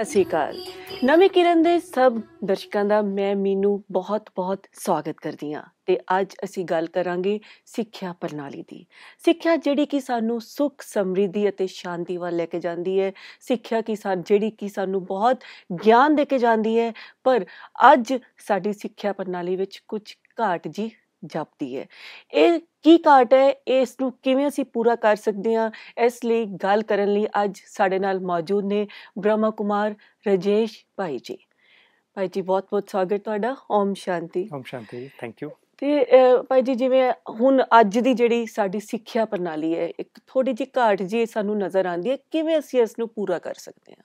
ਸਤਿ ਸ਼੍ਰੀ ਅਕਾਲ ਨਵੀਂ ਕਿਰਨ ਦੇ ਸਭ ਦਰਸ਼ਕਾਂ ਦਾ ਮੈਂ ਮੀਨੂ ਬਹੁਤ-ਬਹੁਤ ਸਵਾਗਤ ਕਰਦੀ ਹਾਂ ਤੇ ਅੱਜ ਅਸੀਂ ਗੱਲ ਕਰਾਂਗੇ ਸਿੱਖਿਆ ਪ੍ਰਣਾਲੀ ਦੀ ਸਿੱਖਿਆ ਜਿਹੜੀ ਕਿ ਸਾਨੂੰ ਸੁੱਖ ਸਮਰਿੱਧੀ ਅਤੇ ਸ਼ਾਂਤੀ ਵੱਲ ਲੈ ਕੇ ਜਾਂਦੀ ਹੈ ਸਿੱਖਿਆ ਕੀ ਸਾਡ ਜਿਹੜੀ ਕਿ ਸਾਨੂੰ ਬਹੁਤ ਗਿਆਨ ਦੇ ਕੇ ਜਾਂਦੀ ਹੈ ਪਰ ਅੱਜ ਸਾਡੀ ਸਿੱਖਿਆ ਪ੍ਰਣਾਲੀ ਵਿੱਚ ਕੁਝ ਘਾਟ ਜੀ ਜਾਪਦੀ ਹੈ ਇਹ ਕੀ ਘਾਟ ਹੈ ਇਸ ਨੂੰ ਕਿਵੇਂ ਅਸੀਂ ਪੂਰਾ ਕਰ ਸਕਦੇ ਹਾਂ ਇਸ ਲਈ ਗੱਲ ਕਰਨ ਲਈ ਅੱਜ ਸਾਡੇ ਨਾਲ ਮੌਜੂਦ ਨੇ ਬ੍ਰਹਮਾ ਕੁਮਾਰ ਰਜੇਸ਼ ਭਾਈ ਜੀ ਭਾਈ ਜੀ ਬਹੁਤ ਬਹੁਤ ਸਵਾਗਤ ਤੁਹਾਡਾ ਓਮ ਸ਼ਾਂਤੀ ਓਮ ਸ਼ਾਂਤੀ ਥੈਂਕ ਯੂ ਤੇ ਭਾਈ ਜੀ ਜਿਵੇਂ ਹੁਣ ਅੱਜ ਦੀ ਜਿਹੜੀ ਸਾਡੀ ਸਿੱਖਿਆ ਪ੍ਰਣਾਲੀ ਹੈ ਇੱਕ ਥੋੜੀ ਜਿਹੀ ਘਾਟ ਜੀ ਸਾਨੂੰ ਨਜ਼ਰ ਆਉਂਦੀ ਹੈ ਕਿਵੇਂ ਅਸੀਂ ਇਸ ਨੂੰ ਪੂਰਾ ਕਰ ਸਕਦੇ ਹਾਂ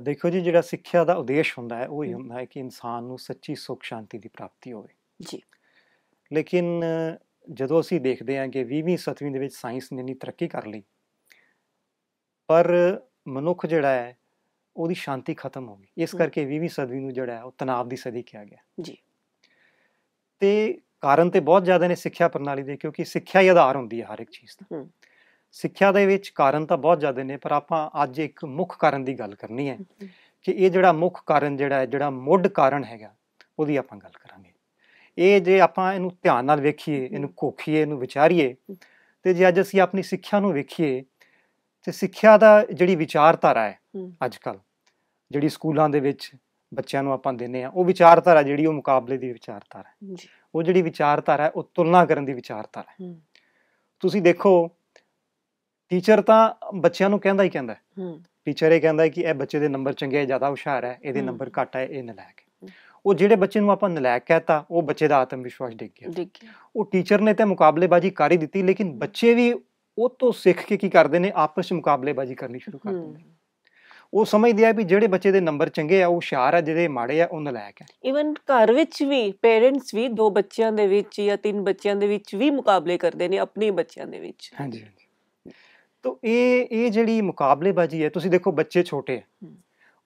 ਦੇਖੋ ਜੀ ਜਿਹੜਾ ਸਿੱਖਿਆ ਦਾ ਉਦੇਸ਼ ਹੁੰਦਾ ਹੈ ਉਹ ਇਹ ਹੁੰਦਾ ਹੈ ਕਿ ਇਨਸਾਨ ਨੂੰ ਸੱਚੀ ਸੁਖ ਸ਼ਾਂਤੀ ਦੀ ਪ੍ਰਾਪਤੀ ਹੋਵੇ ਜੀ ਲੇਕਿਨ ਜਦੋਂ ਅਸੀਂ ਦੇਖਦੇ ਹਾਂ ਕਿ 20ਵੀਂ ਸਦੀ ਦੇ ਵਿੱਚ ਸਾਇੰਸ ਨੇ ਇੰਨੀ ਤਰੱਕੀ ਕਰ ਲਈ ਪਰ ਮਨੁੱਖ ਜਿਹੜਾ ਹੈ ਉਹਦੀ ਸ਼ਾਂਤੀ ਖਤਮ ਹੋ ਗਈ ਇਸ ਕਰਕੇ 20ਵੀਂ ਸਦੀ ਨੂੰ ਜਿਹੜਾ ਹੈ ਉਹ ਤਣਾਅ ਦੀ ਸਦੀ ਕਿਹਾ ਗਿਆ ਜੀ ਤੇ ਕਾਰਨ ਤੇ ਬਹੁਤ ਜ਼ਿਆਦਾ ਨੇ ਸਿੱਖਿਆ ਪ੍ਰਣਾਲੀ ਦੇ ਕਿਉਂਕਿ ਸਿੱਖਿਆ ਹੀ ਆਧਾਰ ਹੁੰਦੀ ਹੈ ਹਰ ਇੱਕ ਚੀਜ਼ ਦਾ ਸਿੱਖਿਆ ਦੇ ਵਿੱਚ ਕਾਰਨ ਤਾਂ ਬਹੁਤ ਜ਼ਿਆਦਾ ਨੇ ਪਰ ਆਪਾਂ ਅੱਜ ਇੱਕ ਮੁੱਖ ਕਾਰਨ ਦੀ ਗੱਲ ਕਰਨੀ ਹੈ ਕਿ ਇਹ ਜਿਹੜਾ ਮੁੱਖ ਕਾਰਨ ਜਿਹੜਾ ਹੈ ਜਿਹੜਾ ਮੁੱਢ ਕਾਰਨ ਹੈਗਾ ਉਹਦੀ ਆਪਾਂ ਗੱਲ ਕਰਾਂਗੇ ਇਹ ਜੇ ਆਪਾਂ ਇਹਨੂੰ ਧਿਆਨ ਨਾਲ ਵੇਖੀਏ ਇਹਨੂੰ ਕੋਖੀਏ ਇਹਨੂੰ ਵਿਚਾਰੀਏ ਤੇ ਜੇ ਅੱਜ ਅਸੀਂ ਆਪਣੀ ਸਿੱਖਿਆ ਨੂੰ ਵੇਖੀਏ ਤੇ ਸਿੱਖਿਆ ਦਾ ਜਿਹੜੀ ਵਿਚਾਰਧਾਰਾ ਹੈ ਅੱਜ ਕੱਲ ਜਿਹੜੀ ਸਕੂਲਾਂ ਦੇ ਵਿੱਚ ਬੱਚਿਆਂ ਨੂੰ ਆਪਾਂ ਦਿੰਨੇ ਆ ਉਹ ਵਿਚਾਰਧਾਰਾ ਜਿਹੜੀ ਉਹ ਮੁਕਾਬਲੇ ਦੀ ਵਿਚਾਰਧਾਰਾ ਹੈ ਉਹ ਜਿਹੜੀ ਵਿਚਾਰਧਾਰਾ ਹੈ ਉਹ ਤੁਲਨਾ ਕਰਨ ਦੀ ਵਿਚਾਰਧਾਰਾ ਹੈ ਤੁਸੀਂ ਦੇਖੋ ਟੀਚਰ ਤਾਂ ਬੱਚਿਆਂ ਨੂੰ ਕਹਿੰਦਾ ਹੀ ਕਹਿੰਦਾ ਟੀਚਰ ਇਹ ਕਹਿੰਦਾ ਕਿ ਇਹ ਬੱਚੇ ਦੇ ਨੰਬਰ ਚੰਗੇ ਆ ਜ਼ਿਆਦਾ ਹੁਸ਼ਿਆਰ ਹੈ ਇਹਦੇ ਨੰਬਰ ਘੱਟ ਹੈ ਇਹ ਨਲਾਇਕ ਹੈ ਉਹ ਜਿਹੜੇ ਬੱਚੇ ਨੂੰ ਆਪਾਂ ਨਲਾਇਕ ਕਹਤਾ ਉਹ ਬੱਚੇ ਦਾ ਆਤਮ ਵਿਸ਼ਵਾਸ ਡਿੱਗ ਗਿਆ ਉਹ ਟੀਚਰ ਨੇ ਤੇ ਮੁਕਾਬਲੇਬਾਜ਼ੀ ਕਰ ਹੀ ਦਿੱਤੀ ਲੇਕਿਨ ਬੱਚੇ ਵੀ ਉਹ ਤੋਂ ਸਿੱਖ ਕੇ ਕੀ ਕਰਦੇ ਨੇ ਆਪਸ ਵਿੱਚ ਮੁਕਾਬਲੇਬਾਜ਼ੀ ਕਰਨੀ ਸ਼ੁਰੂ ਕਰ ਦਿੰਦੇ ਨੇ ਉਹ ਸਮਝਦੇ ਆ ਵੀ ਜਿਹੜੇ ਬੱਚੇ ਦੇ ਨੰਬਰ ਚੰਗੇ ਆ ਉਹ ਹੁਸ਼ਿਆਰ ਆ ਜਿਹੜੇ ਮਾੜੇ ਆ ਉਹ ਨਲਾਇਕ ਆ ਇਵਨ ਘਰ ਵਿੱਚ ਵੀ ਪੇਰੈਂਟਸ ਵੀ ਦੋ ਬੱਚਿਆਂ ਦੇ ਵਿੱਚ ਜਾਂ ਤਿੰਨ ਬੱਚਿਆਂ ਦੇ ਵਿੱਚ ਵੀ ਮੁਕਾਬਲੇ ਕਰਦੇ ਨੇ ਆਪਣੇ ਬੱਚਿਆਂ ਦੇ ਵਿੱਚ ਹਾਂਜੀ ਹਾਂਜੀ ਤੋਂ ਇਹ ਇਹ ਜਿਹੜੀ ਮੁਕਾਬਲੇਬਾਜ਼ੀ ਹੈ ਤੁਸੀਂ ਦੇਖੋ ਬੱਚੇ ਛੋਟੇ ਆ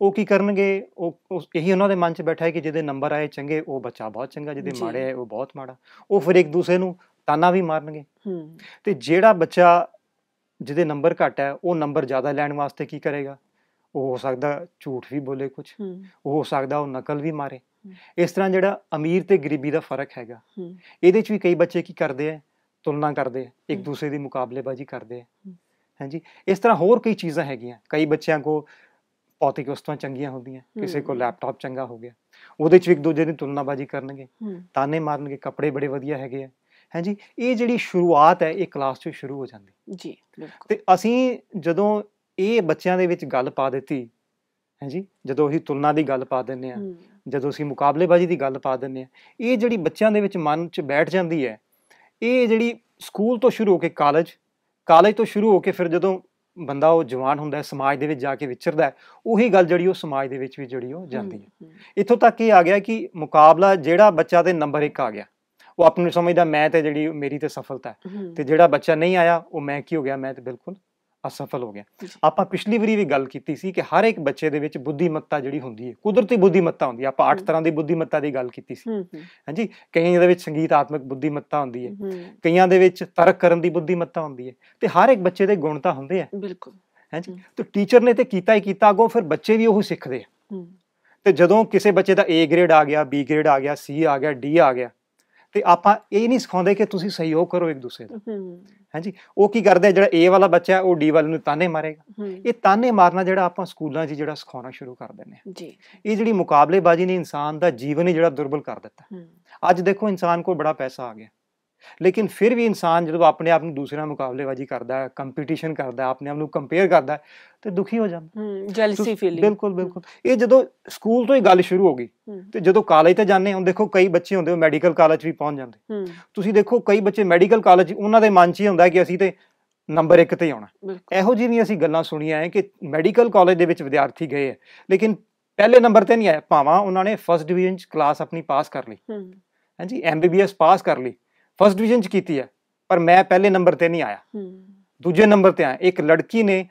ਉਹ ਕੀ ਕਰਨਗੇ ਉਹ ਇਹੀ ਉਹਨਾਂ ਦੇ ਮਨ 'ਚ ਬੈਠਾ ਹੈ ਕਿ ਜਿਹਦੇ ਨੰਬਰ ਆਏ ਚੰਗੇ ਉਹ ਬੱਚਾ ਬਹੁਤ ਚੰਗਾ ਜਿਹਦੇ ਮਾੜੇ ਆਏ ਉਹ ਬਹੁਤ ਮਾੜਾ ਉਹ ਫਿਰ ਇੱਕ ਦੂਸਰੇ ਨੂੰ ਤਾਨਾ ਵੀ ਮਾਰਨਗੇ ਤੇ ਜਿਹੜਾ ਬੱਚਾ ਜਿਹਦੇ ਨੰਬਰ ਘੱਟ ਹੈ ਉਹ ਨੰਬਰ ਜ਼ਿਆਦਾ ਲੈਣ ਵਾਸਤੇ ਕੀ ਕਰੇਗਾ ਉਹ ਹੋ ਸਕਦਾ ਝੂਠ ਵੀ ਬੋਲੇ ਕੁਝ ਉਹ ਹੋ ਸਕਦਾ ਉਹ ਨਕਲ ਵੀ ਮਾਰੇ ਇਸ ਤਰ੍ਹਾਂ ਜਿਹੜਾ ਅਮੀਰ ਤੇ ਗਰੀਬੀ ਦਾ ਫਰਕ ਹੈਗਾ ਇਹਦੇ 'ਚ ਵੀ ਕਈ ਬੱਚੇ ਕੀ ਕਰਦੇ ਆ ਤੁਲਨਾ ਕਰਦੇ ਆ ਇੱਕ ਦੂਸਰੇ ਦੀ ਮੁਕਾਬਲੇਬਾਜ਼ੀ ਕਰਦੇ ਆ ਹਾਂਜੀ ਇਸ ਤਰ੍ਹਾਂ ਹੋਰ ਕਈ ਚੀਜ਼ਾਂ ਹੈਗੀਆਂ ਕਈ ਬੱਚਿਆਂ ਕੋ ਭੌਤਿਕ ਵਸਤਾਂ ਚੰਗੀਆਂ ਹੁੰਦੀਆਂ ਕਿਸੇ ਕੋਲ ਲੈਪਟਾਪ ਚੰਗਾ ਹੋ ਗਿਆ ਉਹਦੇ 'ਚ ਵੀ ਇੱਕ ਦੂਜੇ ਦੀ ਤੁਲਨਾਬਾਜ਼ੀ ਕਰਨਗੇ ਤਾਨੇ ਮਾਰਨਗੇ ਕੱਪੜੇ ਬੜੇ ਵਧੀਆ ਹੈਗੇ ਆ ਹਾਂਜੀ ਇਹ ਜਿਹੜੀ ਸ਼ੁਰੂਆਤ ਹੈ ਇਹ ਕਲਾਸ ਤੋਂ ਸ਼ੁਰੂ ਹੋ ਜਾਂਦੀ ਜੀ ਤੇ ਅਸੀਂ ਜਦੋਂ ਇਹ ਬੱਚਿਆਂ ਦੇ ਵਿੱਚ ਗੱਲ ਪਾ ਦਿੱਤੀ ਹਾਂਜੀ ਜਦੋਂ ਅਸੀਂ ਤੁਲਨਾ ਦੀ ਗੱਲ ਪਾ ਦਿੰਨੇ ਆ ਜਦੋਂ ਅਸੀਂ ਮੁਕਾਬਲੇਬਾਜ਼ੀ ਦੀ ਗੱਲ ਪਾ ਦਿੰਨੇ ਆ ਇਹ ਜਿਹੜੀ ਬੱਚਿਆਂ ਦੇ ਵਿੱਚ ਮਨ 'ਚ ਬੈਠ ਜਾਂਦੀ ਹੈ ਇਹ ਜਿਹੜੀ ਸਕੂਲ ਤੋਂ ਸ਼ੁਰੂ ਹੋ ਕੇ ਕਾਲਜ ਕਾਲਜ ਤੋਂ ਸ਼ੁਰੂ ਹੋ ਕੇ ਫਿਰ ਜਦੋਂ ਬੰਦਾ ਉਹ ਜਵਾਨ ਹੁੰਦਾ ਸਮਾਜ ਦੇ ਵਿੱਚ ਜਾ ਕੇ ਵਿਚਰਦਾ ਉਹੀ ਗੱਲ ਜਿਹੜੀ ਉਹ ਸਮਾਜ ਦੇ ਵਿੱਚ ਵੀ ਜਿਹੜੀ ਉਹ ਜਾਂਦੀ ਹੈ ਇੱਥੋਂ ਤੱਕ ਇਹ ਆ ਗਿਆ ਕਿ ਮੁਕਾਬਲਾ ਜਿਹੜਾ ਬੱਚਾ ਦੇ ਨੰਬਰ 1 ਆ ਗਿਆ ਉਹ ਆਪਣੇ ਨੂੰ ਸਮਝਦਾ ਮੈਂ ਤੇ ਜਿਹੜੀ ਮੇਰੀ ਤੇ ਸਫਲਤਾ ਤੇ ਜਿਹੜਾ ਬੱਚਾ ਨਹੀਂ ਆਇਆ ਉਹ ਮੈਂ ਕੀ ਹੋ ਗਿਆ ਮੈਂ ਤੇ ਬਿਲਕੁਲ ਅਸਫਲ ਹੋ ਗਿਆ ਆਪਾਂ ਪਿਛਲੀ ਵਾਰੀ ਵੀ ਗੱਲ ਕੀਤੀ ਸੀ ਕਿ ਹਰ ਇੱਕ ਬੱਚੇ ਦੇ ਵਿੱਚ ਬੁੱਧੀਮੱਤਾ ਜਿਹੜੀ ਹੁੰਦੀ ਹੈ ਕੁਦਰਤੀ ਬੁੱਧੀਮੱਤਾ ਹੁੰਦੀ ਹੈ ਆਪਾਂ 8 ਤਰ੍ਹਾਂ ਦੀ ਬੁੱਧੀਮੱਤਾ ਦੀ ਗੱਲ ਕੀਤੀ ਸੀ ਹਾਂਜੀ ਕਈਆਂ ਦੇ ਵਿੱਚ ਸੰਗੀਤਾਤਮਕ ਬੁੱਧੀਮੱਤਾ ਹੁੰਦੀ ਹੈ ਕਈਆਂ ਦੇ ਵਿੱਚ ਤਰਕ ਕਰਨ ਦੀ ਬੁੱਧੀਮੱਤਾ ਹੁੰਦੀ ਹੈ ਤੇ ਹਰ ਇੱਕ ਬੱਚੇ ਦੇ ਗੁਣ ਤਾਂ ਹੁੰਦੇ ਆ ਬਿਲਕੁਲ ਹਾਂਜੀ ਤੇ ਟੀਚਰ ਨੇ ਤੇ ਕੀਤਾ ਹੀ ਕੀਤਾ ਅਗੋਂ ਫਿਰ ਬੱਚੇ ਵੀ ਉਹ ਸਿੱਖਦੇ ਆ ਤੇ ਜਦੋਂ ਕਿਸੇ ਬੱਚੇ ਦਾ A ਗ੍ਰੇਡ ਆ ਗਿਆ B ਗ੍ਰੇਡ ਆ ਗਿਆ C ਆ ਗਿਆ D ਆ ਗਿਆ ਤੇ ਆਪਾਂ ਇਹ ਨਹੀਂ ਸਿਖਾਉਂਦੇ ਕਿ ਤੁਸੀਂ ਸਹਿਯੋਗ ਕਰੋ ਇੱਕ ਦੂਸਰੇ ਦਾ ਹਾਂਜੀ ਉਹ ਕੀ ਕਰਦੇ ਜਿਹੜਾ ਏ ਵਾਲਾ ਬੱਚਾ ਉਹ ਡੀ ਵਾਲੇ ਨੂੰ ਤਾਨੇ ਮਾਰੇਗਾ ਇਹ ਤਾਨੇ ਮਾਰਨਾ ਜਿਹੜਾ ਆਪਾਂ ਸਕੂਲਾਂ 'ਚ ਜਿਹੜਾ ਸਿਖਾਉਣਾ ਸ਼ੁਰੂ ਕਰ ਦਿੰਦੇ ਆ ਜੀ ਇਹ ਜਿਹੜੀ ਮੁਕਾਬਲੇਬਾਜ਼ੀ ਨੇ ਇਨਸਾਨ ਦਾ ਜੀਵਨ ਹੀ ਜਿਹੜਾ ਦੁਰਬਲ ਕਰ ਦਿੱਤਾ ਅੱਜ ਦੇਖੋ ਇਨਸਾਨ ਕੋਲ ਬੜਾ ਪੈਸਾ ਆ ਗਿਆ ਲੇਕਿਨ ਫਿਰ ਵੀ ਇਨਸਾਨ ਜਦੋਂ ਆਪਣੇ ਆਪ ਨੂੰ ਦੂਸਰੇ ਨਾਲ ਮੁਕਾਬਲੇਬਾਜ਼ੀ ਕਰਦਾ ਹੈ ਕੰਪੀਟੀਸ਼ਨ ਕਰਦਾ ਹੈ ਆਪਣੇ ਆਪ ਨੂੰ ਕੰਪੇਅਰ ਕਰਦਾ ਹੈ ਤੇ ਦੁਖੀ ਹੋ ਜਾਂਦਾ ਹੂੰ ਜੈਲਸੀ ਫੀਲਿੰਗ ਬਿਲਕੁਲ ਬਿਲਕੁਲ ਇਹ ਜਦੋਂ ਸਕੂਲ ਤੋਂ ਹੀ ਗੱਲ ਸ਼ੁਰੂ ਹੋ ਗਈ ਤੇ ਜਦੋਂ ਕਾਲਜ ਤੇ ਜਾਂਦੇ ਹੁਣ ਦੇਖੋ ਕਈ ਬੱਚੇ ਹੁੰਦੇ ਉਹ ਮੈਡੀਕਲ ਕਾਲਜ ਵੀ ਪਹੁੰਚ ਜਾਂਦੇ ਤੁਸੀਂ ਦੇਖੋ ਕਈ ਬੱਚੇ ਮੈਡੀਕਲ ਕਾਲਜ ਉਹਨਾਂ ਦੇ ਮਨ 'ਚ ਹੀ ਹੁੰਦਾ ਕਿ ਅਸੀਂ ਤੇ ਨੰਬਰ 1 ਤੇ ਆਉਣਾ ਇਹੋ ਜਿਹੀ ਅਸੀਂ ਗੱਲਾਂ ਸੁਣੀਆਂ ਹੈ ਕਿ ਮੈਡੀਕਲ ਕਾਲਜ ਦੇ ਵਿੱਚ ਵਿਦਿਆਰਥੀ ਗਏ ਹੈ ਲੇਕਿਨ ਪਹਿਲੇ ਨੰਬਰ ਤੇ ਨਹੀਂ ਆਇਆ ਭਾਵਾਂ ਉਹਨਾਂ ਨੇ ਫਰਸਟ ਡਿਵੀਜ਼ਨ ਚ ਕਲਾਸ ਆਪਣੀ ਪਾਸ ਕਰ ਲਈ ਹਾਂਜੀ ਐਮਬੀਬੀਐਸ ਪਾਸ ਕਰ ਲਈ ਫਸਟ ਡਿਵੀਜ਼ਨ ਚ ਕੀਤੀ ਹੈ ਪਰ ਮੈਂ ਪਹਿਲੇ ਨੰਬਰ ਤੇ ਨਹੀਂ ਆਇਆ ਦੂਜੇ ਨੰਬਰ ਤੇ ਆਇਆ ਇੱਕ ਲੜਕੀ ਨੇ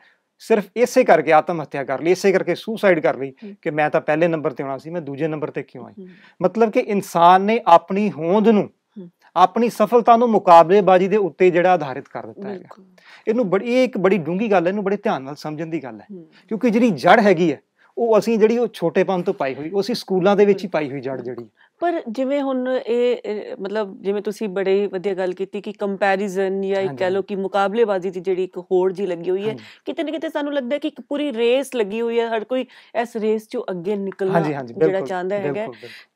ਸਿਰਫ ਇਸੇ ਕਰਕੇ ਆਤਮ ਹੱਤਿਆ ਕਰ ਲਈ ਇਸੇ ਕਰਕੇ ਸੁਸਾਈਡ ਕਰ ਲਈ ਕਿ ਮੈਂ ਤਾਂ ਪਹਿਲੇ ਨੰਬਰ ਤੇ ਆਉਣਾ ਸੀ ਮੈਂ ਦੂਜੇ ਨੰਬਰ ਤੇ ਕਿਉਂ ਆਈ ਮਤਲਬ ਕਿ ਇਨਸਾਨ ਨੇ ਆਪਣੀ ਹੋਂਦ ਨੂੰ ਆਪਣੀ ਸਫਲਤਾ ਨੂੰ ਮੁਕਾਬਲੇਬਾਜ਼ੀ ਦੇ ਉੱਤੇ ਜਿਹੜਾ ਆਧਾਰਿਤ ਕਰ ਦਿੱਤਾ ਹੈਗਾ ਇਹਨੂੰ ਬੜੀ ਇੱਕ ਬੜੀ ਡੂੰਗੀ ਗੱਲ ਹੈ ਇਹਨੂੰ ਬੜੇ ਧਿਆਨ ਨਾਲ ਸਮਝਣ ਦੀ ਗੱਲ ਹੈ ਕਿਉਂਕਿ ਜਿਹੜੀ ਜੜ ਹੈਗੀ ਹੈ ਉਹ ਅਸੀਂ ਜਿਹੜੀ ਉਹ ਛੋਟੇਪਨ ਤੋਂ ਪਾਈ ਹੋਈ ਉਹ ਅਸੀਂ ਸਕੂਲਾਂ ਦੇ ਵਿੱਚ ਹੀ ਪਾਈ ਹੋਈ ਜੜ ਜਿਹੜੀ ਪਰ ਜਿਵੇਂ ਹੁਣ ਇਹ ਮਤਲਬ ਜਿਵੇਂ ਤੁਸੀਂ ਬੜੇ ਵਧੀਆ ਗੱਲ ਕੀਤੀ ਕਿ ਕੰਪੈਰੀਜ਼ਨ ਜਾਂ ਇੱਕ ਕਹ ਲੋ ਕਿ ਮੁਕਾਬਲੇਬਾਜ਼ੀ ਦੀ ਜਿਹੜੀ ਇੱਕ ਹੋੜ ਜੀ ਲੱਗੀ ਹੋਈ ਹੈ ਕਿਤੇ ਨਾ ਕਿਤੇ ਸਾਨੂੰ ਲੱਗਦਾ ਕਿ ਇੱਕ ਪੂਰੀ ਰੇਸ ਲੱਗੀ ਹੋਈ ਹੈ ਹਰ ਕੋਈ ਇਸ ਰੇਸ ਚੋਂ ਅੱਗੇ ਨਿਕਲਣਾ ਜਿਹੜਾ ਚਾਹੁੰਦਾ ਹੈਗਾ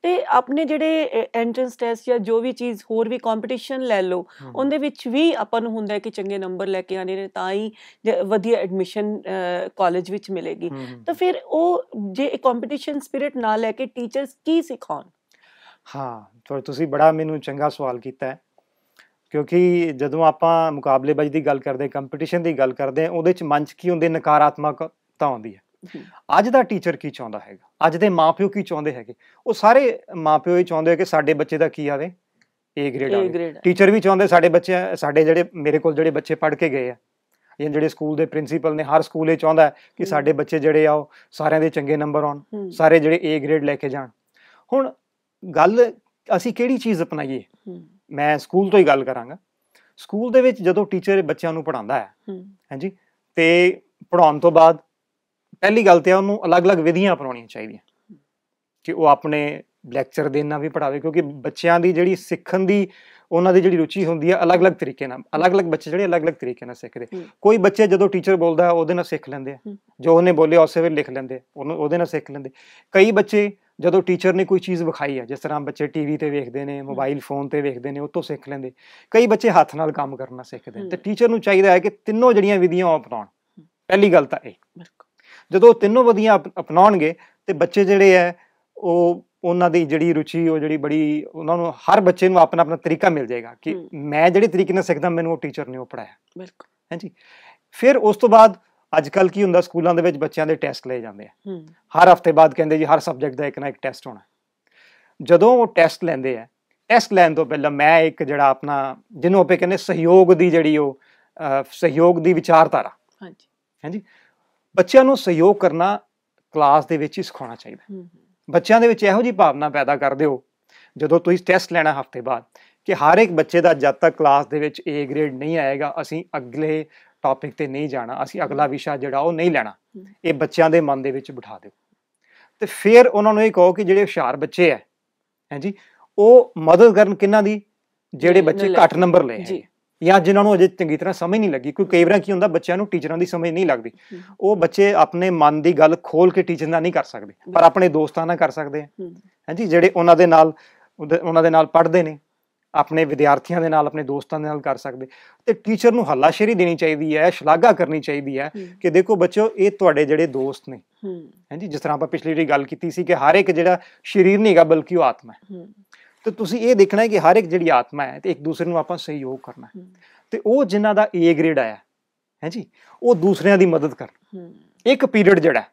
ਤੇ ਆਪਣੇ ਜਿਹੜੇ ਐਂਟਰੈਂਸ ਟੈਸਟ ਜਾਂ ਜੋ ਵੀ ਚੀਜ਼ ਹੋਰ ਵੀ ਕੰਪੀਟੀਸ਼ਨ ਲੈ ਲਓ ਉਹਦੇ ਵਿੱਚ ਵੀ ਆਪਾਂ ਨੂੰ ਹੁੰਦਾ ਕਿ ਚੰਗੇ ਨੰਬਰ ਲੈ ਕੇ ਆਨੇ ਨੇ ਤਾਂ ਹੀ ਵਧੀਆ ਐਡਮਿਸ਼ਨ ਕਾਲਜ ਵਿੱਚ ਮਿਲੇਗੀ ਤਾਂ ਫਿਰ ਉਹ ਜੇ ਕੰਪੀਟੀਸ਼ਨ ਸਪਿਰਿਟ ਨਾਲ ਲੈ ਕੇ ਟੀਚਰਸ ਕੀ ਸਿਖਾਉਣ ਹਾਂ ਪਰ ਤੁਸੀਂ ਬੜਾ ਮੈਨੂੰ ਚੰਗਾ ਸਵਾਲ ਕੀਤਾ ਹੈ ਕਿਉਂਕਿ ਜਦੋਂ ਆਪਾਂ ਮੁਕਾਬਲੇਬਾਜ਼ੀ ਦੀ ਗੱਲ ਕਰਦੇ ਕੰਪੀਟੀਸ਼ਨ ਦੀ ਗੱਲ ਕਰਦੇ ਉਹਦੇ ਚ ਮੰਚ ਕੀ ਹੁੰਦੇ ਨਕਾਰਾਤਮਕਤਾ ਆਉਂਦੀ ਹੈ ਅੱਜ ਦਾ ਟੀਚਰ ਕੀ ਚਾਹੁੰਦਾ ਹੈਗਾ ਅੱਜ ਦੇ ਮਾਪਿਓ ਕੀ ਚਾਹੁੰਦੇ ਹੈਗੇ ਉਹ ਸਾਰੇ ਮਾਪਿਓ ਇਹ ਚਾਹੁੰਦੇ ਕਿ ਸਾਡੇ ਬੱਚੇ ਦਾ ਕੀ ਆਵੇ ਏ ਗ੍ਰੇਡ ਆਵੇ ਟੀਚਰ ਵੀ ਚਾਹੁੰਦੇ ਸਾਡੇ ਬੱਚੇ ਸਾਡੇ ਜਿਹੜੇ ਮੇਰੇ ਕੋਲ ਜਿਹੜੇ ਬੱਚੇ ਪੜ੍ਹ ਕੇ ਗਏ ਆ ਜਾਂ ਜਿਹੜੇ ਸਕੂਲ ਦੇ ਪ੍ਰਿੰਸੀਪਲ ਨੇ ਹਰ ਸਕੂਲ ਇਹ ਚਾਹੁੰਦਾ ਕਿ ਸਾਡੇ ਬੱਚੇ ਜਿਹੜੇ ਆ ਉਹ ਸਾਰਿਆਂ ਦੇ ਚੰਗੇ ਨੰਬਰ ਆਉਣ ਸਾਰੇ ਜਿਹੜੇ ਏ ਗ੍ਰੇਡ ਲੈ ਕੇ ਜਾਣ ਹੁਣ ਗੱਲ ਅਸੀਂ ਕਿਹੜੀ ਚੀਜ਼ ਅਪਣਾਈਏ ਮੈਂ ਸਕੂਲ ਤੋਂ ਹੀ ਗੱਲ ਕਰਾਂਗਾ ਸਕੂਲ ਦੇ ਵਿੱਚ ਜਦੋਂ ਟੀਚਰ ਬੱਚਿਆਂ ਨੂੰ ਪੜਾਉਂਦਾ ਹੈ ਹਾਂਜੀ ਤੇ ਪੜਾਉਣ ਤੋਂ ਬਾਅਦ ਪਹਿਲੀ ਗੱਲ ਤੇ ਉਹਨੂੰ ਅਲੱਗ-ਅਲੱਗ ਵਿਧੀਆਂ ਅਪਣਾਉਣੀਆਂ ਚਾਹੀਦੀਆਂ ਕਿ ਉਹ ਆਪਣੇ ਲੈਕਚਰ ਦੇ ਨਾਲ ਵੀ ਪੜਾਵੇ ਕਿਉਂਕਿ ਬੱਚਿਆਂ ਦੀ ਜਿਹੜੀ ਸਿੱਖਣ ਦੀ ਉਹਨਾਂ ਦੀ ਜਿਹੜੀ ਰੁਚੀ ਹੁੰਦੀ ਹੈ ਅਲੱਗ-ਅਲੱਗ ਤਰੀਕੇ ਨਾਲ ਅਲੱਗ-ਅਲੱਗ ਬੱਚੇ ਜਿਹੜੇ ਅਲੱਗ-ਅਲੱਗ ਤਰੀਕੇ ਨਾਲ ਸਿੱਖਦੇ ਕੋਈ ਬੱਚੇ ਜਦੋਂ ਟੀਚਰ ਬੋਲਦਾ ਉਹਦੇ ਨਾਲ ਸਿੱਖ ਲੈਂਦੇ ਆ ਜੋ ਉਹਨੇ ਬੋਲਿਆ ਉਸੇ ਵੇਲੇ ਲਿਖ ਲੈਂਦੇ ਉਹਨੂੰ ਉਹਦੇ ਨਾਲ ਸਿੱਖ ਲੈਂਦੇ ਕਈ ਬੱਚੇ ਜਦੋਂ ਟੀਚਰ ਨੇ ਕੋਈ ਚੀਜ਼ ਵਿਖਾਈ ਹੈ ਜਿਸ ਤਰ੍ਹਾਂ ਬੱਚੇ ਟੀਵੀ ਤੇ ਵੇਖਦੇ ਨੇ ਮੋਬਾਈਲ ਫੋਨ ਤੇ ਵੇਖਦੇ ਨੇ ਉਹ ਤੋਂ ਸਿੱਖ ਲੈਂਦੇ ਕਈ ਬੱਚੇ ਹੱਥ ਨਾਲ ਕੰਮ ਕਰਨਾ ਸਿੱਖਦੇ ਤੇ ਟੀਚਰ ਨੂੰ ਚਾਹੀਦਾ ਹੈ ਕਿ ਤਿੰਨੋਂ ਜਿਹੜੀਆਂ ਵਿਧੀਆਂ ਉਹ ਅਪਣਾਉਣ ਪਹਿਲੀ ਗੱਲ ਤਾਂ ਇਹ ਜਦੋਂ ਤਿੰਨੋਂ ਵਿਧੀਆਂ ਅਪਣਾਉਣਗੇ ਤੇ ਬੱਚੇ ਜਿਹੜੇ ਆ ਉਹ ਉਹਨਾਂ ਦੀ ਜਿਹੜੀ ਰੁਚੀ ਉਹ ਜਿਹੜੀ ਬੜੀ ਉਹਨਾਂ ਨੂੰ ਹਰ ਬੱਚੇ ਨੂੰ ਆਪਣਾ ਆਪਣਾ ਤਰੀਕਾ ਮਿਲ ਜਾਏਗਾ ਕਿ ਮੈਂ ਜਿਹੜੇ ਤਰੀਕੇ ਨਾਲ ਸਿੱਖਦਾ ਮੈਨੂੰ ਉਹ ਟੀਚਰ ਨੇ ਉਹ ਪੜਾਇਆ ਬਿਲਕੁਲ ਹਾਂਜੀ ਫਿਰ ਉਸ ਤੋਂ ਬਾਅਦ ਅੱਜ ਕੱਲ ਕੀ ਹੁੰਦਾ ਸਕੂਲਾਂ ਦੇ ਵਿੱਚ ਬੱਚਿਆਂ ਦੇ ਟੈਸਟ ਲਏ ਜਾਂਦੇ ਆ ਹਰ ਹਫਤੇ ਬਾਅਦ ਕਹਿੰਦੇ ਜੀ ਹਰ ਸਬਜੈਕਟ ਦਾ ਇੱਕ ਨਾ ਇੱਕ ਟੈਸਟ ਹੋਣਾ ਜਦੋਂ ਉਹ ਟੈਸਟ ਲੈਂਦੇ ਆ ਟੈਸਟ ਲੈਣ ਤੋਂ ਪਹਿਲਾਂ ਮੈਂ ਇੱਕ ਜਿਹੜਾ ਆਪਣਾ ਜਿਹਨੂੰ ਆਪੇ ਕਹਿੰਦੇ ਸਹਿਯੋਗ ਦੀ ਜਿਹੜੀ ਉਹ ਸਹਿਯੋਗ ਦੀ ਵਿਚਾਰਧਾਰਾ ਹਾਂਜੀ ਹਾਂਜੀ ਬੱਚਿਆਂ ਨੂੰ ਸਹਿਯੋਗ ਕਰਨਾ ਕਲਾਸ ਦੇ ਵਿੱਚ ਹੀ ਸਿਖਾਉਣਾ ਚਾਹੀਦਾ ਬੱਚਿਆਂ ਦੇ ਵਿੱਚ ਇਹੋ ਜੀ ਭਾਵਨਾ ਪੈਦਾ ਕਰ ਦਿਓ ਜਦੋਂ ਤੁਸੀਂ ਟੈਸਟ ਲੈਣਾ ਹਫਤੇ ਬਾਅਦ ਕਿ ਹਰ ਇੱਕ ਬੱਚੇ ਦਾ ਜਦ ਤੱਕ ਕਲਾਸ ਦੇ ਵਿੱਚ A ਗ੍ਰੇਡ ਨਹੀਂ ਆਏਗਾ ਅਸੀਂ ਅਗਲੇ ਟਾਪਿਕ ਤੇ ਨਹੀਂ ਜਾਣਾ ਅਸੀਂ ਅਗਲਾ ਵਿਸ਼ਾ ਜਿਹੜਾ ਉਹ ਨਹੀਂ ਲੈਣਾ ਇਹ ਬੱਚਿਆਂ ਦੇ ਮਨ ਦੇ ਵਿੱਚ ਬਿਠਾ ਦਿਓ ਤੇ ਫਿਰ ਉਹਨਾਂ ਨੂੰ ਇਹ ਕਹੋ ਕਿ ਜਿਹੜੇ ਹੁਸ਼ਿਆਰ ਬੱਚੇ ਐ ਹਾਂਜੀ ਉਹ ਮਦਦ ਕਰਨ ਕਿੰਨਾਂ ਦੀ ਜਿਹੜੇ ਬੱਚੇ ਘੱਟ ਨੰਬਰ ਲਏ ਜੀ ਜਾਂ ਜਿਨ੍ਹਾਂ ਨੂੰ ਅਜੇ ਚੰਗੀ ਤਰ੍ਹਾਂ ਸਮਝ ਨਹੀਂ ਲੱਗੀ ਕੋਈ ਕਈ ਵਾਰਾਂ ਕੀ ਹੁੰਦਾ ਬੱਚਿਆਂ ਨੂੰ ਟੀਚਰਾਂ ਦੀ ਸਮਝ ਨਹੀਂ ਲੱਗਦੀ ਉਹ ਬੱਚੇ ਆਪਣੇ ਮਨ ਦੀ ਗੱਲ ਖੋਲ ਕੇ ਟੀਚਰ ਨਾਲ ਨਹੀਂ ਕਰ ਸਕਦੇ ਪਰ ਆਪਣੇ ਦੋਸਤਾਂ ਨਾਲ ਕਰ ਸਕਦੇ ਹੈ ਹਾਂਜੀ ਜਿਹੜੇ ਉਹਨਾਂ ਦੇ ਨਾਲ ਉਹਨਾਂ ਦੇ ਨਾਲ ਪੜ੍ਹਦੇ ਨੇ ਆਪਣੇ ਵਿਦਿਆਰਥੀਆਂ ਦੇ ਨਾਲ ਆਪਣੇ ਦੋਸਤਾਂ ਦੇ ਨਾਲ ਕਰ ਸਕਦੇ ਤੇ ਟੀਚਰ ਨੂੰ ਹੱਲਾਸ਼ੇਰੀ ਦੇਣੀ ਚਾਹੀਦੀ ਹੈ ਸ਼ਲਾਘਾ ਕਰਨੀ ਚਾਹੀਦੀ ਹੈ ਕਿ ਦੇਖੋ ਬੱਚੋ ਇਹ ਤੁਹਾਡੇ ਜਿਹੜੇ ਦੋਸਤ ਨੇ ਹਾਂਜੀ ਜਿਸ ਤਰ੍ਹਾਂ ਆਪਾਂ ਪਿਛਲੀ ਵਾਰੀ ਗੱਲ ਕੀਤੀ ਸੀ ਕਿ ਹਰ ਇੱਕ ਜਿਹੜਾ ਸਰੀਰ ਨਹੀਂਗਾ ਬਲਕਿ ਉਹ ਆਤਮਾ ਹੈ ਤੇ ਤੁਸੀਂ ਇਹ ਦੇਖਣਾ ਹੈ ਕਿ ਹਰ ਇੱਕ ਜਿਹੜੀ ਆਤਮਾ ਹੈ ਤੇ ਇੱਕ ਦੂਸਰੇ ਨੂੰ ਆਪਾਂ ਸਹਿਯੋਗ ਕਰਨਾ ਹੈ ਤੇ ਉਹ ਜਿਨ੍ਹਾਂ ਦਾ A ਗ੍ਰੇਡ ਆਇਆ ਹੈ ਜੀ ਉਹ ਦੂਸਰਿਆਂ ਦੀ ਮਦਦ ਕਰ ਇੱਕ ਪੀਰੀਅਡ ਜਿਹੜਾ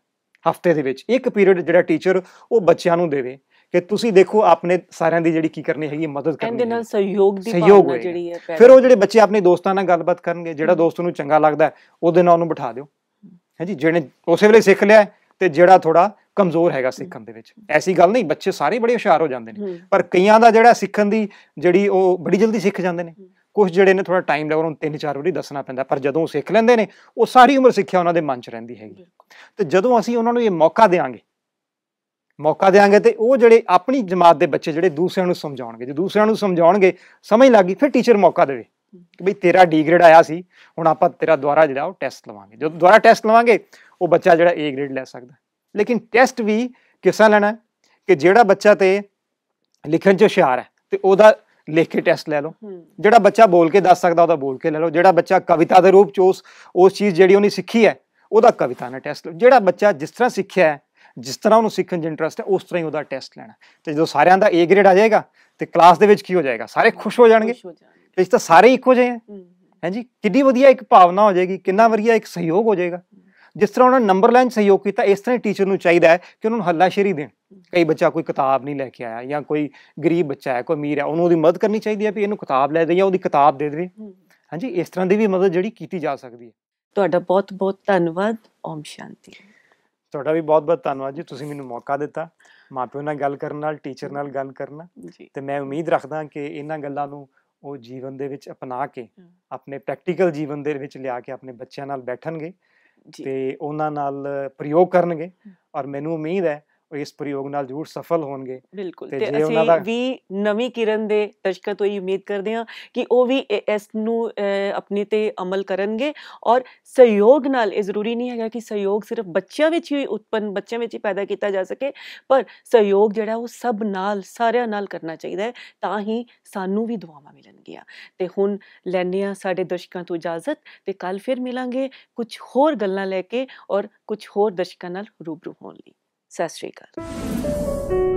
ਹਫਤੇ ਦੇ ਵਿੱਚ ਇੱਕ ਪੀਰੀਅਡ ਜਿਹੜਾ ਟੀਚਰ ਉਹ ਬੱਚਿਆਂ ਨੂੰ ਦੇਵੇ ਕਿ ਤੁਸੀਂ ਦੇਖੋ ਆਪਣੇ ਸਾਰਿਆਂ ਦੀ ਜਿਹੜੀ ਕੀ ਕਰਨੀ ਹੈਗੀ ਮਦਦ ਕਰਨੀ ਇਹਦੇ ਨਾਲ ਸਹਿਯੋਗ ਦੀ ਭਾਵਨਾ ਜਿਹੜੀ ਹੈ ਫਿਰ ਉਹ ਜਿਹੜੇ ਬੱਚੇ ਆਪਣੇ ਦੋਸਤਾਂ ਨਾਲ ਗੱਲਬਾਤ ਕਰਨਗੇ ਜਿਹੜਾ ਦੋਸਤ ਨੂੰ ਚੰਗਾ ਲੱਗਦਾ ਉਹਦੇ ਨਾਲ ਉਹਨੂੰ ਬਿਠਾ ਦਿਓ ਹੈ ਜੀ ਜਿਹਨੇ ਉਸੇ ਵੇਲੇ ਸਿੱਖ ਲਿਆ ਤੇ ਜਿਹੜਾ ਥੋੜਾ ਕਮਜ਼ੋਰ ਹੈਗਾ ਸਿੱਖਣ ਦੇ ਵਿੱਚ ਐਸੀ ਗੱਲ ਨਹੀਂ ਬੱਚੇ ਸਾਰੇ ਬੜੇ ਹੁਸ਼ਿਆਰ ਹੋ ਜਾਂਦੇ ਨੇ ਪਰ ਕਈਆਂ ਦਾ ਜਿਹੜਾ ਸਿੱਖਣ ਦੀ ਜਿਹੜੀ ਉਹ ਬੜੀ ਜਲਦੀ ਸਿੱਖ ਜਾਂਦੇ ਨੇ ਕੁਝ ਜਿਹੜੇ ਨੇ ਥੋੜਾ ਟਾਈਮ ਲੱਗਦਾ ਉਹਨੂੰ ਤਿੰਨ ਚਾਰ ਵਾਰੀ ਦੱਸਣਾ ਪੈਂਦਾ ਪਰ ਜਦੋਂ ਉਹ ਸਿੱਖ ਲੈਂਦੇ ਨੇ ਉਹ ਸਾਰੀ ਉਮਰ ਸਿੱਖਿਆ ਉਹਨਾਂ ਦੇ ਮਨ 'ਚ ਰਹਿੰਦੀ ਹੈਗੀ ਤੇ ਜਦੋਂ ਅਸੀਂ ਉਹਨਾਂ ਨੂੰ ਇਹ ਮੌਕਾ ਦੇਵਾਂਗੇ ਮੌਕਾ ਦੇਾਂਗੇ ਤੇ ਉਹ ਜਿਹੜੇ ਆਪਣੀ ਜਮਾਤ ਦੇ ਬੱਚੇ ਜਿਹੜੇ ਦੂਸਰਿਆਂ ਨੂੰ ਸਮਝਾਉਣਗੇ ਜੇ ਦੂਸਰਿਆਂ ਨੂੰ ਸਮਝਾਉਣਗੇ ਸਮਝ ਲੱਗੀ ਫਿਰ ਟੀਚਰ ਮੌਕਾ ਦੇਵੇ ਕਿ ਬਈ ਤੇਰਾ ਡੀ ਗ੍ਰੇਡ ਆਇਆ ਸੀ ਹੁਣ ਆਪਾਂ ਤੇਰਾ ਦੁਆਰਾ ਜਿਹੜਾ ਉਹ ਟੈਸਟ ਲਵਾਂਗੇ ਜਦੋਂ ਦੁਆਰਾ ਟੈਸਟ ਲਵਾਂਗੇ ਉਹ ਬੱਚਾ ਜਿਹੜਾ ਏ ਗ੍ਰੇਡ ਲੈ ਸਕਦਾ ਲੇਕਿਨ ਟੈਸਟ ਵੀ ਕਿਸਾ ਲੈਣਾ ਕਿ ਜਿਹੜਾ ਬੱਚਾ ਤੇ ਲਿਖਣ 'ਚ ਹੁਸ਼ਿਆਰ ਹੈ ਤੇ ਉਹਦਾ ਲਿਖ ਕੇ ਟੈਸਟ ਲੈ ਲਓ ਜਿਹੜਾ ਬੱਚਾ ਬੋਲ ਕੇ ਦੱਸ ਸਕਦਾ ਉਹਦਾ ਬੋਲ ਕੇ ਲੈ ਲਓ ਜਿਹੜਾ ਬੱਚਾ ਕਵਿਤਾ ਦੇ ਰੂਪ 'ਚ ਉਸ ਉਸ ਚੀਜ਼ ਜਿਹੜੀ ਉਹਨੇ ਸਿੱਖੀ ਹੈ ਉਹਦਾ ਕਵਿਤਾ ਨਾਲ ਟੈਸਟ ਲਓ ਜਿਹੜਾ ਬੱਚਾ ਜਿਸ ਤਰ੍ਹਾਂ ਸਿੱਖਿਆ ਹੈ ਜਿਸ ਤਰ੍ਹਾਂ ਉਹਨੂੰ ਸਿੱਖਣ 'ਚ ਇੰਟਰਸਟ ਹੈ ਉਸ ਤਰ੍ਹਾਂ ਹੀ ਉਹਦਾ ਟੈਸਟ ਲੈਣਾ ਤੇ ਜਦੋਂ ਸਾਰਿਆਂ ਦਾ A ਗ੍ਰੇਡ ਆ ਜਾਏਗਾ ਤੇ ਕਲਾਸ ਦੇ ਵਿੱਚ ਕੀ ਹੋ ਜਾਏਗਾ ਸਾਰੇ ਖੁਸ਼ ਹੋ ਜਾਣਗੇ ਤੇ ਇਸ ਤਾਂ ਸਾਰੇ ਇੱਕੋ ਜਿਹੇ ਹੈ ਹਾਂਜੀ ਕਿੰਨੀ ਵਧੀਆ ਇੱਕ ਭਾਵਨਾ ਹੋ ਜਾਏਗੀ ਕਿੰਨਾ ਵਧੀਆ ਇੱਕ ਸਹਿਯੋਗ ਹੋ ਜਾਏਗਾ ਜਿਸ ਤਰ੍ਹਾਂ ਉਹਨਾਂ ਨੰਬਰ ਲਾਈਨ ਸਹਿਯੋਗ ਕੀਤਾ ਇਸ ਤਰ੍ਹਾਂ ਟੀਚਰ ਨੂੰ ਚਾਹੀਦਾ ਹੈ ਕਿ ਉਹਨਾਂ ਨੂੰ ਹੱਲਾਸ਼ੇਰੀ ਦੇਣ ਕਈ ਬੱਚਾ ਕੋਈ ਕਿਤਾਬ ਨਹੀਂ ਲੈ ਕੇ ਆਇਆ ਜਾਂ ਕੋਈ ਗਰੀਬ ਬੱਚਾ ਹੈ ਕੋਈ ਅਮੀਰ ਹੈ ਉਹਨੂੰ ਉਹਦੀ ਮਦਦ ਕਰਨੀ ਚਾਹੀਦੀ ਹੈ ਵੀ ਇਹਨੂੰ ਕਿਤਾਬ ਲੈ ਦੇ ਜਾਂ ਉਹਦੀ ਕਿਤਾਬ ਦੇ ਦੇਵੇ ਹਾਂਜੀ ਇਸ ਤਰ੍ਹਾਂ ਦੀ ਵੀ ਮਦਦ ਜਿਹੜੀ ਕੀਤੀ ਜਾ ਸਕਦੀ ਹੈ ਤੁਹਾਡਾ ਬਹੁਤ ਬਹੁਤ ਧੰਨਵਾਦ ਓਮ ਸ਼ਾਂਤੀ ਤੁਹਾਡਾ ਵੀ ਬਹੁਤ-ਬਹੁਤ ਧੰਨਵਾਦ ਜੀ ਤੁਸੀਂ ਮੈਨੂੰ ਮੌਕਾ ਦਿੱਤਾ ਮਾਪਿਆਂ ਨਾਲ ਗੱਲ ਕਰਨ ਨਾਲ ਟੀਚਰ ਨਾਲ ਗੱਲ ਕਰਨਾ ਤੇ ਮੈਂ ਉਮੀਦ ਰੱਖਦਾ ਕਿ ਇਹਨਾਂ ਗੱਲਾਂ ਨੂੰ ਉਹ ਜੀਵਨ ਦੇ ਵਿੱਚ ਅਪਣਾ ਕੇ ਆਪਣੇ ਪ੍ਰੈਕਟੀਕਲ ਜੀਵਨ ਦੇ ਵਿੱਚ ਲਿਆ ਕੇ ਆਪਣੇ ਬੱਚਿਆਂ ਨਾਲ ਬੈਠਣਗੇ ਤੇ ਉਹਨਾਂ ਨਾਲ ਪ੍ਰਯੋਗ ਕਰਨਗੇ ਔਰ ਮੈਨੂੰ ਉਮੀਦ ਹੈ ਇਸ ਪ੍ਰਯੋਗ ਨਾਲ ਜ਼ਰੂਰ ਸਫਲ ਹੋਣਗੇ ਬਿਲਕੁਲ ਤੇ ਅਸੀਂ ਵੀ ਨਵੀਂ ਕਿਰਨ ਦੇ ਦਰਸ਼ਕਾਂ ਤੋਂ ਇਹ ਉਮੀਦ ਕਰਦੇ ਹਾਂ ਕਿ ਉਹ ਵੀ ਇਸ ਨੂੰ ਆਪਣੇ ਤੇ ਅਮਲ ਕਰਨਗੇ ਔਰ ਸਹਿਯੋਗ ਨਾਲ ਇਹ ਜ਼ਰੂਰੀ ਨਹੀਂ ਹੈਗਾ ਕਿ ਸਹਿਯੋਗ ਸਿਰਫ ਬੱਚਿਆਂ ਵਿੱਚ ਹੀ ਉਤਪਨ ਬੱਚਿਆਂ ਵਿੱਚ ਹੀ ਪੈਦਾ ਕੀਤਾ ਜਾ ਸਕੇ ਪਰ ਸਹਿਯੋਗ ਜਿਹੜਾ ਉਹ ਸਭ ਨਾਲ ਸਾਰਿਆਂ ਨਾਲ ਕਰਨਾ ਚਾਹੀਦਾ ਹੈ ਤਾਂ ਹੀ ਸਾਨੂੰ ਵੀ ਦੁਆਵਾਂ ਮਿਲਣਗੀਆਂ ਤੇ ਹੁਣ ਲੈਣੇ ਆ ਸਾਡੇ ਦਰਸ਼ਕਾਂ ਤੋਂ ਇਜਾਜ਼ਤ ਤੇ ਕੱਲ ਫਿਰ ਮਿਲਾਂਗੇ ਕੁਝ ਹੋਰ ਗੱਲਾਂ ਲੈ ਕੇ ਔਰ ਕੁਝ ਹੋਰ ਦਰਸ਼ਕਾਂ ਨਾਲ ਰੂਬਰੂ ਹੋਣ ਲਈ ਸਤਿ ਸ਼੍ਰੀ ਅਕਾਲ